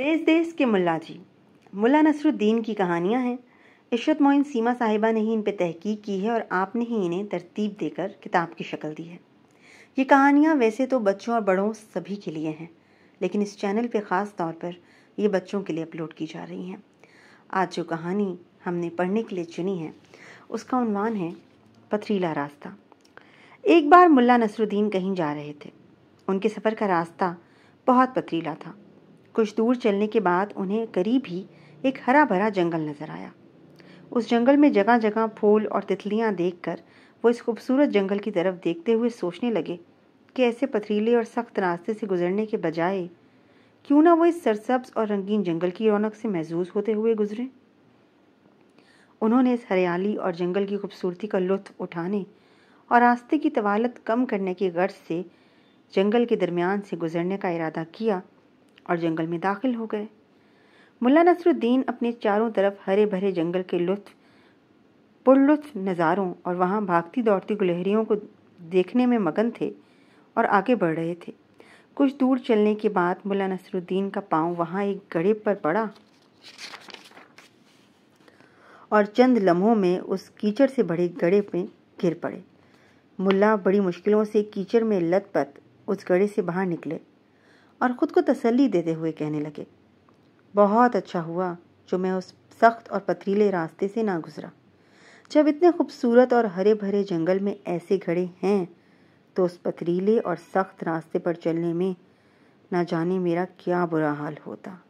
देश देश के मुल्ला जी मुल्ला नसरुद्दीन की कहानियाँ हैं इशरत मोइन सीमा साहिबा ने ही इन पर तहकीक की है और आपने ही इन्हें तरतीब देकर किताब की शक्ल दी है ये कहानियाँ वैसे तो बच्चों और बड़ों सभी के लिए हैं लेकिन इस चैनल पे ख़ास तौर पर ये बच्चों के लिए अपलोड की जा रही हैं आज जो कहानी हमने पढ़ने के लिए चुनी है उसका उनवान है पथरीला रास्ता एक बार मुल्ला नसरुद्दीन कहीं जा रहे थे उनके सफ़र का रास्ता बहुत पथरीला था कुछ दूर चलने के बाद उन्हें करीब ही एक हरा भरा जंगल नजर आया उस जंगल में जगह जगह फूल और तितलियां देखकर वो इस खूबसूरत जंगल की तरफ देखते हुए सोचने लगे कि ऐसे पथरीले और सख्त रास्ते से गुजरने के बजाय क्यों ना वो इस सरसब्ज और रंगीन जंगल की रौनक से महजूज होते हुए गुजरे उन्होंने इस हरियाली और जंगल की खूबसूरती का लुत्फ उठाने और रास्ते की तवालत कम करने की गर्ज से जंगल के दरमियान से गुजरने का इरादा किया और जंगल में दाखिल हो गए मुला नसरुद्दीन अपने चारों तरफ हरे भरे जंगल के लुत्फ पुरलुत्फ नज़ारों और वहाँ भागती दौड़ती गुलहरियों को देखने में मगन थे और आगे बढ़ रहे थे कुछ दूर चलने के बाद मुला नसरुद्दीन का पांव वहाँ एक गड़े पर पड़ा और चंद लम्हों में उस कीचड़ से भरे गड़े में गिर पड़े मुल्ला बड़ी मुश्किलों से कीचड़ में लत उस गड़े से बाहर निकले और ख़ुद को तसल्ली देते हुए कहने लगे बहुत अच्छा हुआ जो मैं उस सख्त और पथरीले रास्ते से ना गुज़रा जब इतने खूबसूरत और हरे भरे जंगल में ऐसे घड़े हैं तो उस पथरीले और सख्त रास्ते पर चलने में ना जाने मेरा क्या बुरा हाल होता